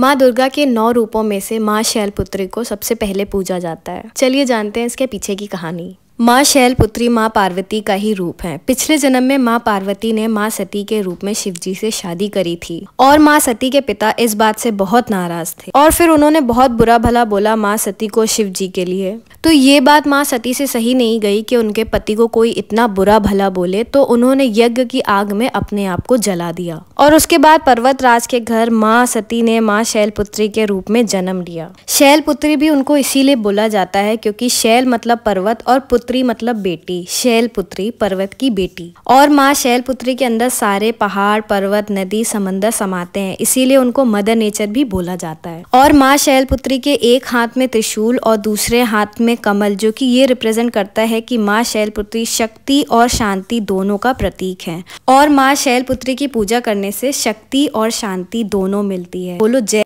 माँ दुर्गा के नौ रूपों में से माँ शैलपुत्री को सबसे पहले पूजा जाता है चलिए जानते हैं इसके पीछे की कहानी माँ शैलपुत्री माँ पार्वती का ही रूप है पिछले जन्म में माँ पार्वती ने माँ सती के रूप में शिवजी से शादी करी थी और माँ सती के पिता इस बात से बहुत नाराज थे और फिर उन्होंने बहुत बुरा भला बोला माँ सती को शिव जी के लिए तो ये बात माँ सती से सही नहीं गई कि उनके पति को कोई इतना बुरा भला बोले तो उन्होंने यज्ञ की आग में अपने आप को जला दिया और उसके बाद पर्वत राज के घर माँ सती ने माँ शैलपुत्री के रूप में जन्म लिया शैलपुत्री भी उनको इसीलिए बोला जाता है क्योंकि शैल मतलब पर्वत और पुत्र पुत्री मतलब बेटी शैलपुत्री पर्वत की बेटी और माँ शैलपुत्री के अंदर सारे पहाड़ पर्वत नदी समंदर समाते हैं इसीलिए उनको मदर नेचर भी बोला जाता है और माँ शैलपुत्री के एक हाथ में त्रिशूल और दूसरे हाथ में कमल जो कि ये रिप्रेजेंट करता है कि माँ शैलपुत्री शक्ति और शांति दोनों का प्रतीक है और माँ शैलपुत्री की पूजा करने से शक्ति और शांति दोनों मिलती है बोलो जय